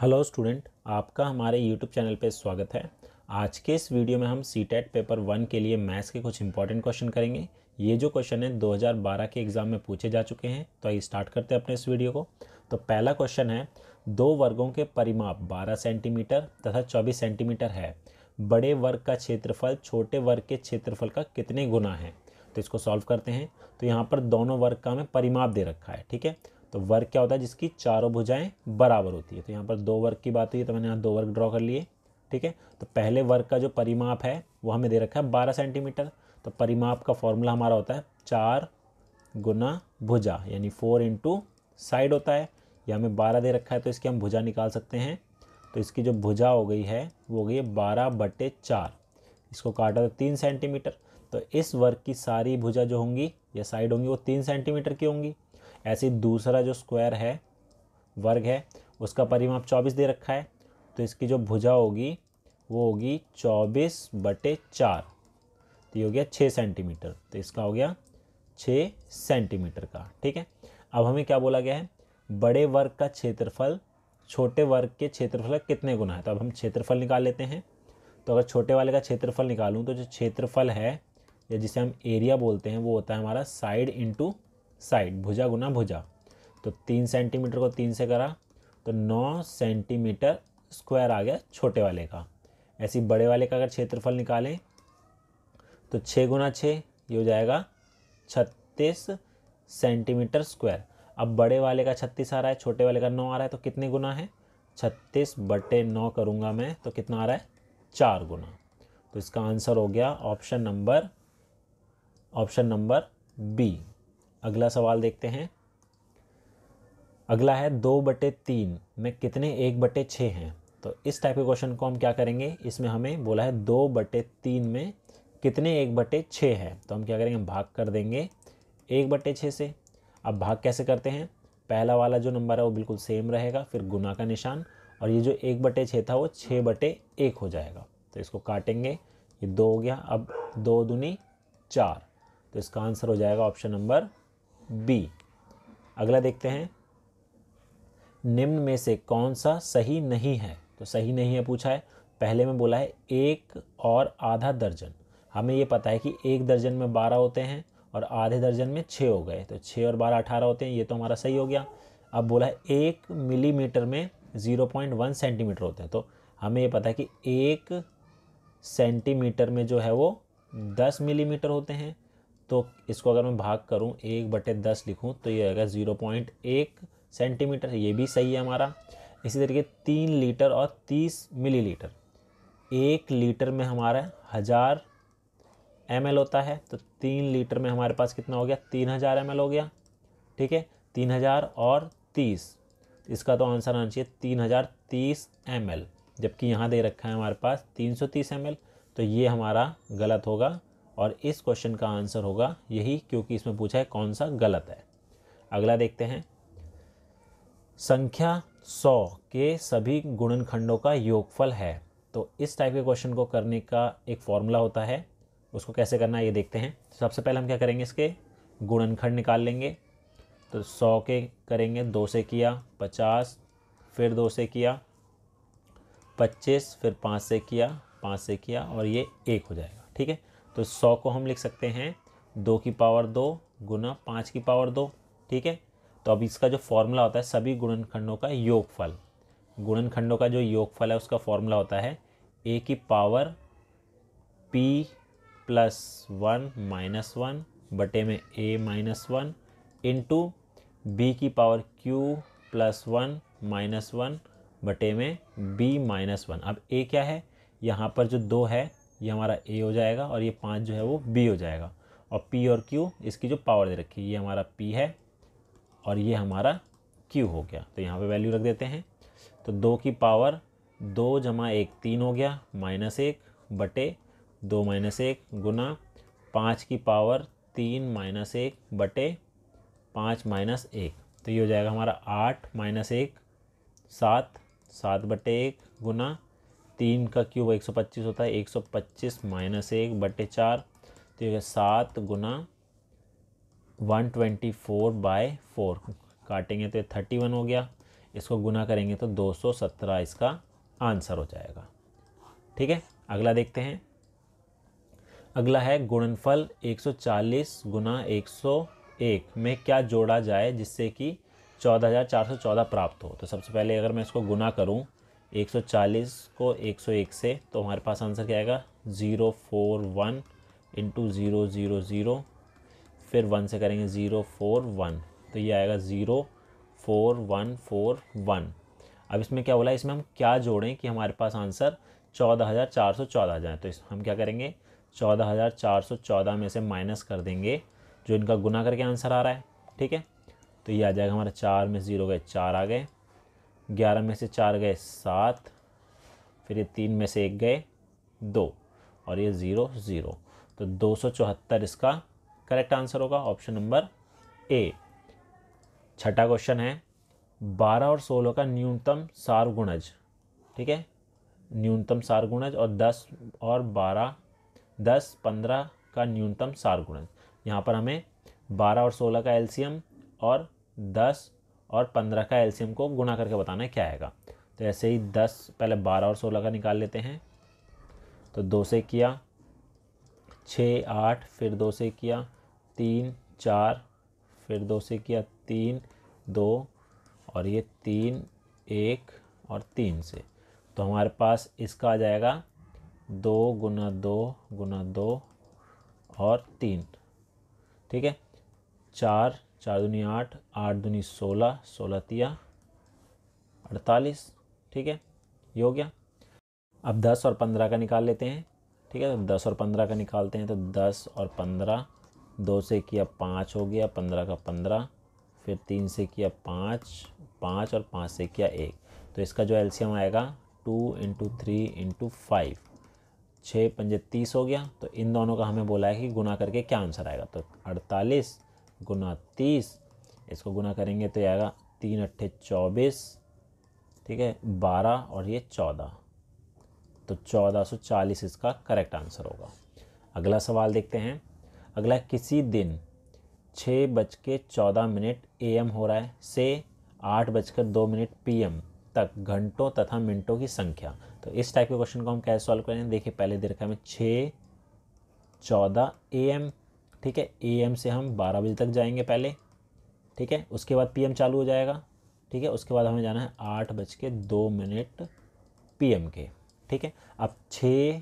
hello student आपका हमारे YouTube channel पे स्वागत है आज के इस वीडियो में हम CTET e paper one के लिए मैथ्स के कुछ इंपॉर्टेंट क्वेश्चन करेंगे ये जो क्वेश्चन है 2012 के एग्ज़ाम में पूछे जा चुके हैं तो आइए स्टार्ट करते हैं अपने इस वीडियो को तो पहला क्वेश्चन है दो वर्गों के परिमाप बारह सेंटीमीटर तथा चौबीस सेंटीमीटर है बड़े वर्ग का क्षेत्रफल छोटे वर्ग के क्षेत्रफल का कितने गुना है तो इसको सॉल्व करते हैं तो यहाँ पर दोनों वर्ग का हमें परिमाप दे रखा है ठीक है तो वर्ग क्या होता है जिसकी चारों भुजाएं बराबर होती है तो यहाँ पर दो वर्ग की बात हुई है तो मैंने यहाँ दो वर्ग ड्रॉ कर लिए ठीक है तो पहले वर्ग का जो परिमाप है वो हमें दे रखा है बारह सेंटीमीटर तो परिमाप का फॉर्मूला हमारा होता है चार गुना भुजा यानी फोर इंटू साइड होता है या हमें बारह दे रखा है तो इसकी हम भुजा निकाल सकते हैं तो इसकी जो भुजा हो गई है वो हो गई है बारह बटे चार इसको काटा तो तीन सेंटीमीटर तो इस वर्ग की सारी भुजा जो होंगी या साइड होंगी वो तीन सेंटीमीटर की होंगी ऐसे दूसरा जो स्क्वायर है वर्ग है उसका परिमाप चौबीस दे रखा है तो इसकी जो भुजा होगी वो होगी चौबीस बटे चार तो ये हो गया छः सेंटीमीटर तो इसका हो गया छः सेंटीमीटर का ठीक है अब हमें क्या बोला गया है बड़े वर्ग का क्षेत्रफल छोटे वर्ग के क्षेत्रफल का कितने गुना है तो अब हम क्षेत्रफल निकाल लेते हैं तो अगर छोटे वाले का क्षेत्रफल निकालूँ तो जो क्षेत्रफल है या जिसे हम एरिया बोलते हैं वो होता है हमारा साइड इंटू साइड भुजा गुना भुजा तो तीन सेंटीमीटर को तीन से करा तो नौ सेंटीमीटर स्क्वायर आ गया छोटे वाले का ऐसे बड़े वाले का अगर क्षेत्रफल निकालें तो छः गुना छः ये हो जाएगा छत्तीस सेंटीमीटर स्क्वायर अब बड़े वाले का छत्तीस आ रहा है छोटे वाले का नौ आ रहा है तो कितने गुना है छत्तीस बटे नौ करूँगा मैं तो कितना आ रहा है चार गुना तो इसका आंसर हो गया option number option number B अगला सवाल देखते हैं अगला है दो बटे तीन में कितने एक बटे छः हैं तो इस टाइप के क्वेश्चन को हम क्या करेंगे इसमें हमें बोला है दो बटे तीन में कितने एक बटे छः है तो हम क्या करेंगे हम भाग कर देंगे एक बटे छः से अब भाग कैसे करते हैं पहला वाला जो नंबर है वो बिल्कुल सेम रहेगा फिर गुना का निशान और ये जो एक बटे छः था वो छः बटे एक हो जाएगा तो इसको काटेंगे ये दो हो गया अब दो दूनी चार तो इसका आंसर हो जाएगा ऑप्शन नंबर बी अगला देखते हैं निम्न में से कौन सा सही नहीं है तो सही नहीं है पूछा है पहले में बोला है एक और आधा दर्जन हमें ये पता है कि एक दर्जन में बारह होते हैं और आधे दर्जन में छः हो गए तो छः और बारह अठारह होते हैं ये तो हमारा सही हो गया अब बोला है एक मिलीमीटर में ज़ीरो पॉइंट वन सेंटीमीटर होते हैं तो हमें ये पता है कि एक सेंटीमीटर में जो है वो दस मिलीमीटर होते हैं तो इसको अगर मैं भाग करूँ एक बटे दस लिखूँ तो ये रहेगा ज़ीरो पॉइंट एक सेंटीमीटर ये भी सही है हमारा इसी तरीके तीन लीटर और तीस मिली लीटर एक लीटर में हमारा हज़ार एम होता है तो तीन लीटर में हमारे पास कितना हो गया तीन हज़ार एम हो गया ठीक है तीन हज़ार और तीस इसका तो आंसर आना चाहिए तीन हज़ार तीस एम जबकि यहाँ दे रखा है हमारे पास तीन सौ तीस एम तो ये हमारा गलत होगा और इस क्वेश्चन का आंसर होगा यही क्योंकि इसमें पूछा है कौन सा गलत है अगला देखते हैं संख्या सौ के सभी गुणनखंडों का योगफल है तो इस टाइप के क्वेश्चन को करने का एक फॉर्मूला होता है उसको कैसे करना है ये देखते हैं सबसे पहले हम क्या करेंगे इसके गुणनखंड निकाल लेंगे तो सौ के करेंगे दो से किया पचास फिर दो से किया पच्चीस फिर पाँच से किया पाँच से किया और ये एक हो जाएगा ठीक है तो सौ को हम लिख सकते हैं दो की पावर दो गुना पाँच की पावर दो ठीक है तो अब इसका जो फॉर्मूला होता है सभी गुणनखंडों का योगफल गुणनखंडों का जो योगफल है उसका फॉर्मूला होता है ए की power P plus one minus one बटे में A minus one into B की power Q plus one minus one बटे में बी माइनस वन अब ए क्या है यहाँ पर जो दो है ये हमारा ए हो जाएगा और ये पाँच जो है वो बी हो जाएगा और पी और क्यू इसकी जो पावर दे रखी है ये हमारा पी है और ये हमारा क्यू हो गया तो यहाँ पे वैल्यू रख देते हैं तो दो की पावर दो जमा एक तीन हो गया माइनस एक बटे दो माइनस एक गुना पाँच की पावर तीन माइनस एक बटे पाँच माइनस एक तो ये हो जाएगा हमारा आठ माइनस एक सात सात बटे एक गुना तीन का क्यूब एक सौ पच्चीस होता है एक सौ पच्चीस माइनस एक बटे चार तो ये सात गुना one twenty four by four काटेंगे तो ये थर्टी वन हो गया इसको गुना करेंगे तो दो सौ सत्रह इसका आंसर हो जाएगा ठीक है अगला देखते हैं अगला है गुणनफल एक सौ चालीस गुना एक सौ एक में क्या जोड़ा जाए जिससे कि चौदह हज़ार चार सौ चौदह प्राप्त हो तो सबसे पहले अगर मैं इसको गुना करूं 140 को 101 से तो हमारे पास आंसर क्या आएगा zero four one into zero zero zero फिर वन से करेंगे ज़ीरो फोर वन तो ये आएगा zero four one four one अब इसमें क्या बोला इसमें हम क्या जोड़ें कि हमारे पास आंसर चौदह हज़ार चार सौ चौदह आ जाए तो इस हम क्या करेंगे चौदह हज़ार चार सौ चौदह में से माइनस कर देंगे जो इनका गुना करके आंसर आ रहा है ठीक है तो ये आ जाएगा हमारा चार में ज़ीरो गए चार आ गए ग्यारह में से चार गए सात फिर ये तीन में से एक गए दो और ये ज़ीरो ज़ीरो तो दो सौ चौहत्तर इसका करेक्ट आंसर होगा ऑप्शन नंबर ए छठा क्वेश्चन है बारह और सोलह का न्यूनतम सारगुणज ठीक है न्यूनतम सारगुणज और दस और बारह दस पंद्रह का न्यूनतम सारगुणज यहाँ पर हमें बारह और सोलह का एलसीएम और दस और पंद्रह का एलसीएम को गुणा करके बताना है क्या आएगा तो ऐसे ही दस पहले बारह और सोलह का निकाल लेते हैं तो दो से किया छः आठ फिर दो से किया तीन चार फिर दो से किया तीन दो और ये तीन एक और तीन से तो हमारे पास इसका आ जाएगा दो गुना दो गुना दो और तीन ठीक है चार चार दूनी आठ आठ दूनी सोलह सोलह तिया अड़तालीस ठीक है ये हो गया अब दस और पंद्रह का निकाल लेते हैं ठीक है तो दस और पंद्रह का निकालते हैं तो दस और पंद्रह दो से किया पाँच हो गया पंद्रह का पंद्रह फिर तीन से किया पाँच पाँच और पाँच से किया एक तो इसका जो एल्शियम आएगा two into three into five छः पंजे तीस हो गया तो इन दोनों का हमें बोला है कि गुना करके क्या आंसर आएगा तो अड़तालीस गुना तीस इसको गुना करेंगे तो आएगा तीन अट्ठे चौबीस ठीक है बारह और ये चौदह तो चौदह सौ चालीस इसका करेक्ट आंसर होगा अगला सवाल देखते हैं अगला किसी दिन छः बज के चौदह मिनट ए हो रहा है से आठ बजकर दो मिनट पी तक घंटों तथा मिनटों की संख्या तो इस टाइप के क्वेश्चन को हम कैसे सॉल्व करेंगे देखिए पहले रखा में छः चौदह ए एम ठीक है ए एम से हम बारह बजे तक जाएंगे पहले ठीक है उसके बाद पी एम चालू हो जाएगा ठीक है उसके बाद हमें जाना है आठ बज के दो मिनट पी एम के ठीक है अब छः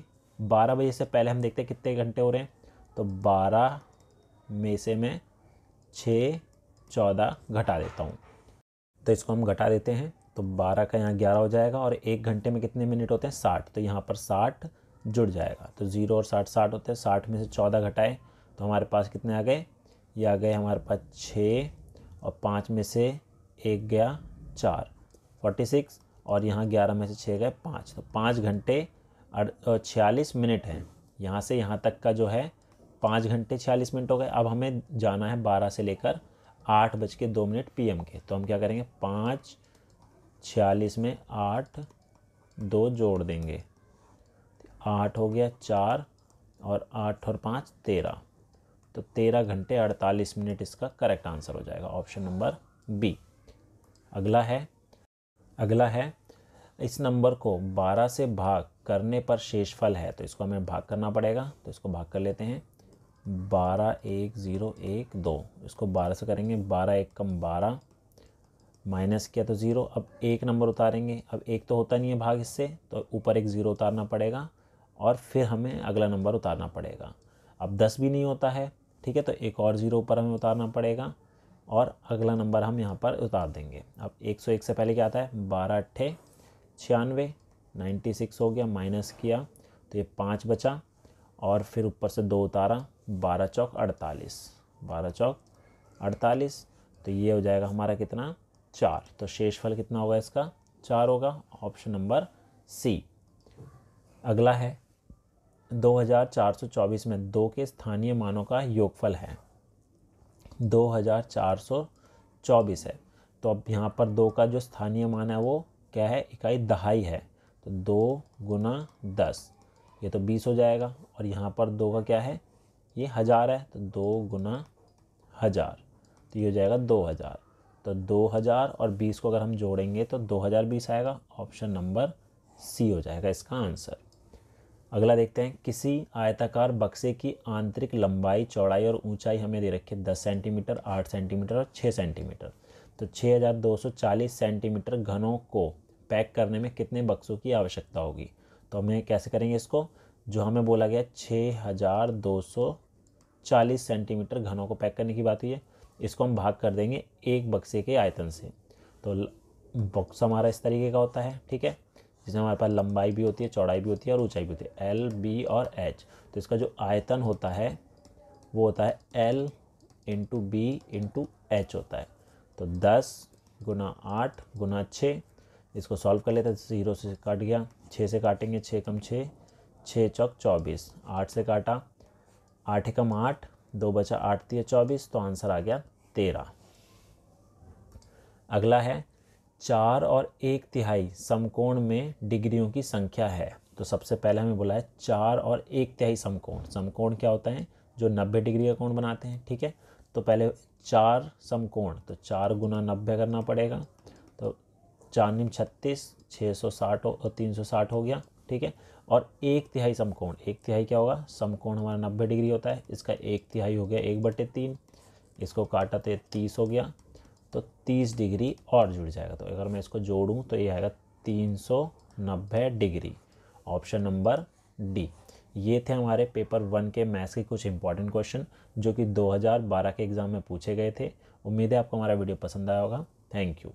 बारह बजे से पहले हम देखते हैं कितने घंटे हो रहे हैं तो बारह में से मैं छः चौदह घटा देता हूँ तो इसको हम घटा देते हैं तो बारह का यहाँ ग्यारह हो जाएगा और एक घंटे में कितने मिनट होते हैं साठ तो यहाँ पर साठ जुड़ जाएगा तो ज़ीरो और साठ साठ होते हैं साठ में से चौदह घटाएँ तो हमारे पास कितने आ गए ये आ गए हमारे पास छः और पाँच में से एक गया चार फोर्टी सिक्स और यहाँ ग्यारह में से छः गए पाँच तो पाँच घंटे छियालीस मिनट हैं यहाँ से यहाँ तक का जो है पाँच घंटे छियालीस मिनट हो गए अब हमें जाना है बारह से लेकर आठ बज के दो मिनट पी के तो हम क्या करेंगे पाँच छियालीस में आठ दो जोड़ देंगे आठ हो गया चार और आठ और पाँच तेरह तो तेरह घंटे अड़तालीस मिनट इसका करेक्ट आंसर हो जाएगा ऑप्शन नंबर बी अगला है अगला है इस नंबर को 12 से भाग करने पर शेषफल है तो इसको हमें भाग करना पड़ेगा तो इसको भाग कर लेते हैं बारह एक ज़ीरो एक दो इसको बारह से करेंगे बारह एक कम बारह माइनस किया तो ज़ीरो अब एक नंबर उतारेंगे अब एक तो होता नहीं है भाग इससे तो ऊपर एक ज़ीरो उतारना पड़ेगा और फिर हमें अगला नंबर उतारना पड़ेगा अब दस भी नहीं होता है ठीक है तो एक और ज़ीरो ऊपर हमें उतारना पड़ेगा और अगला नंबर हम यहाँ पर उतार देंगे अब 101 से पहले क्या आता है बारह अट्ठे छियानवे नाइन्टी सिक्स हो गया माइनस किया तो ये पाँच बचा और फिर ऊपर से दो उतारा बारह चौक अड़तालीस बारह चौक अड़तालीस तो ये हो जाएगा हमारा कितना चार तो शेष फल कितना होगा इसका चार होगा ऑप्शन नंबर सी अगला है 2424 में दो के स्थानीय मानों का योगफल है 2424 है तो अब यहाँ पर दो का जो स्थानीय मान है वो क्या है इकाई दहाई है तो दो गुना दस ये तो बीस हो जाएगा और यहाँ पर दो का क्या है ये हज़ार है तो दो गुना हज़ार तो ये हो जाएगा दो हज़ार तो दो हज़ार और बीस को अगर हम जोड़ेंगे तो दो हज़ार बीस आएगा ऑप्शन नंबर सी हो जाएगा इसका आंसर अगला देखते हैं किसी आयताकार बक्से की आंतरिक लंबाई चौड़ाई और ऊंचाई हमें दे रखी है दस सेंटीमीटर आठ सेंटीमीटर और छः सेंटीमीटर तो छः हज़ार दो सौ चालीस सेंटीमीटर घनों को पैक करने में कितने बक्सों की आवश्यकता होगी तो हमें कैसे करेंगे इसको जो हमें बोला गया छः हजार दो सौ चालीस सेंटीमीटर घनों को पैक करने की बात हुई है इसको हम भाग कर देंगे एक बक्से के आयतन से तो बक्सा हमारा इस तरीके का होता है ठीक है जिसमें हमारे पास लंबाई भी होती है चौड़ाई भी होती है और ऊंचाई भी होती है एल बी और एच तो इसका जो आयतन होता है वो होता है L into B into H होता है तो दस गुना आठ गुना छः इसको सॉल्व कर लेते हैं जीरो से काट गया छः से काटेंगे छः कम छः छः चौक चौबीस आठ से काटा आठ कम आठ दो बचा आठ तीय चौबीस तो आंसर आ गया तेरह अगला है चार और एक तिहाई समकोण में डिग्रियों की संख्या है तो सबसे पहले हमें बोला है चार और एक तिहाई समकोण समकोण क्या होता है जो नब्बे डिग्री का कोण बनाते हैं ठीक है तो पहले चार समकोण तो चार गुना नब्बे करना पड़ेगा तो चार निम छत्तीस छः सौ साठ हो तीन सौ साठ हो गया ठीक है और एक तिहाई समकोण एक तिहाई क्या होगा समकोण हमारा नब्बे डिग्री होता है इसका एक तिहाई हो गया एक बटे तीन इसको काटा तो तीस हो गया तो 30 डिग्री और जुड़ जाएगा तो अगर मैं इसको जोड़ूँ तो ये आएगा 390 डिग्री ऑप्शन नंबर डी ये थे हमारे पेपर वन के मैथ्स के कुछ इंपॉर्टेंट क्वेश्चन जो कि 2012 के एग्ज़ाम में पूछे गए थे उम्मीद है आपको हमारा वीडियो पसंद आया होगा थैंक यू